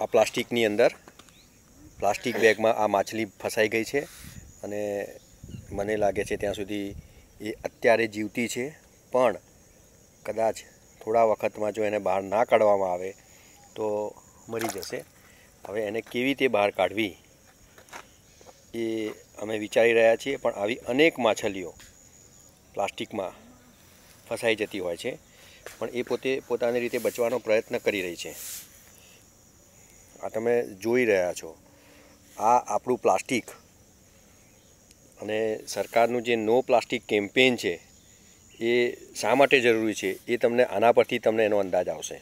આ પ્લાસ્ટિકની અંદર પ્લાસ્ટિક બેગમાં આ માછલી ફસાઈ ગઈ છે અને મને લાગે છે ત્યાં સુધી એ અત્યારે જીવતી છે પણ કદાચ થોડા વખતમાં જો એને બહાર ના કાઢવામાં આવે તો મરી જશે હવે એને કેવી રીતે બહાર કાઢવી એ અમે વિચારી રહ્યા છીએ પણ આવી અનેક માછલીઓ પ્લાસ્ટિકમાં ફસાઈ જતી હોય છે પણ એ પોતે પોતાની રીતે બચવાનો પ્રયત્ન કરી રહી છે આ તમે જોઈ રહ્યા છો આ આપણું પ્લાસ્ટિક અને સરકારનું જે નો પ્લાસ્ટિક કેમ્પેન છે એ શા માટે જરૂરી છે એ તમને આના પરથી તમને એનો અંદાજ આવશે